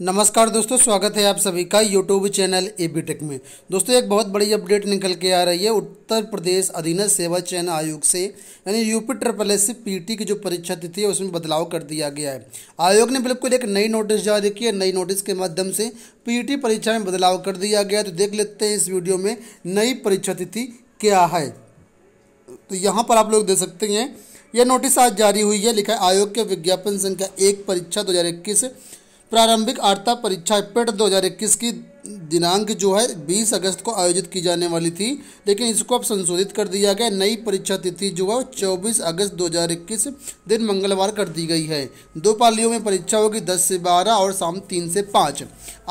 नमस्कार दोस्तों स्वागत है आप सभी का YouTube channel A B tech में दोस्तों एक बहुत बड़ी अपडेट निकल के आ रही है उत्तर प्रदेश अधीन सेवा चयन आयोग से यानी यूपी ट्रिपल एस से पीटी की जो परीक्षा तिथि है उसमें बदलाव कर दिया गया है आयोग ने बिल्कुल एक नई नोटिस जारी की है नई नोटिस के माध्यम से पीटी परीक्षा में बदलाव कर दिया गया तो देख लेते हैं इस वीडियो में नई परीक्षा तिथि क्या है तो यहाँ पर आप लोग देख सकते हैं यह नोटिस आज जारी हुई है लिखा है आयोग के विज्ञापन संख्या एक परीक्षा दो प्रारंभिक आर्ता परीक्षा पेट 2021 की दिनांक जो है 20 अगस्त को आयोजित की जाने वाली थी लेकिन इसको अब संशोधित कर दिया गया नई परीक्षा तिथि जो है 24 अगस्त 2021 दिन मंगलवार कर दी गई है दो पालियों में परीक्षा होगी 10 से 12 और शाम 3 से 5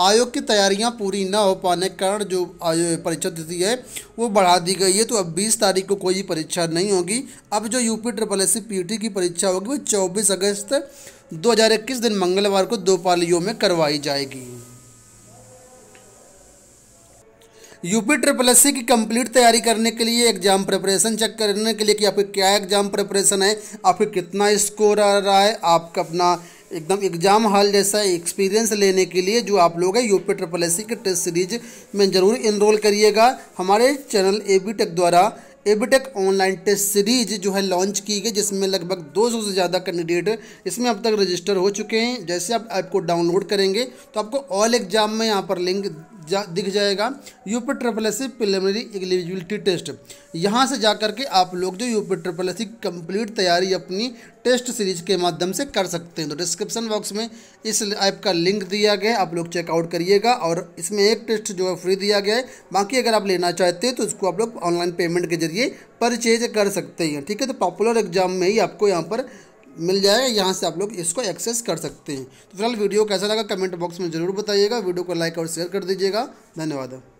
आयोग की तैयारियां पूरी न हो पाने के कारण जो परीक्षा तिथि है वो बढ़ा दी गई है तो अब बीस तारीख को कोई परीक्षा नहीं होगी अब जो यूपी ट्रिपल एस सी की परीक्षा होगी वो चौबीस अगस्त दो दिन मंगलवार को दो पालियों में करवाई जाएगी यूपी ट्रिपल एस की कंप्लीट तैयारी करने के लिए एग्जाम प्रिपरेशन चेक करने के लिए कि आपके क्या एग्जाम प्रिपरेशन है आपके कितना स्कोर आ रहा है आपका अपना एकदम एग्जाम हॉल जैसा एक्सपीरियंस लेने के लिए जो आप लोग हैं यूपी ट्रिपल एस की टेस्ट सीरीज में ज़रूर इनरोल करिएगा हमारे चैनल ए बी टेक द्वारा एबीटेक ऑनलाइन टेस्ट सीरीज जो है लॉन्च की गई जिसमें लगभग 200 से ज़्यादा कैंडिडेट इसमें अब तक रजिस्टर हो चुके हैं जैसे आप ऐप को डाउनलोड करेंगे तो आपको ऑल एग्जाम में यहाँ पर लिंक जा, दिख जाएगा UP triple S preliminary eligibility test यहाँ से जा के आप लोग जो यूपी ट्रिपल एस कंप्लीट तैयारी अपनी टेस्ट सीरीज के माध्यम से कर सकते हैं तो डिस्क्रिप्शन बॉक्स में इस ऐप का लिंक दिया गया है आप लोग चेकआउट करिएगा और इसमें एक टेस्ट जो है फ्री दिया गया है बाकी अगर आप लेना चाहते हैं तो इसको आप लोग ऑनलाइन पेमेंट के जरिए लिए परचेज कर सकते हैं ठीक है तो पॉपुलर एग्जाम में ही आपको यहाँ पर मिल जाएगा यहाँ से आप लोग इसको एक्सेस कर सकते हैं तो फिलहाल वीडियो कैसा लगा कमेंट बॉक्स में ज़रूर बताइएगा वीडियो को लाइक और शेयर कर दीजिएगा धन्यवाद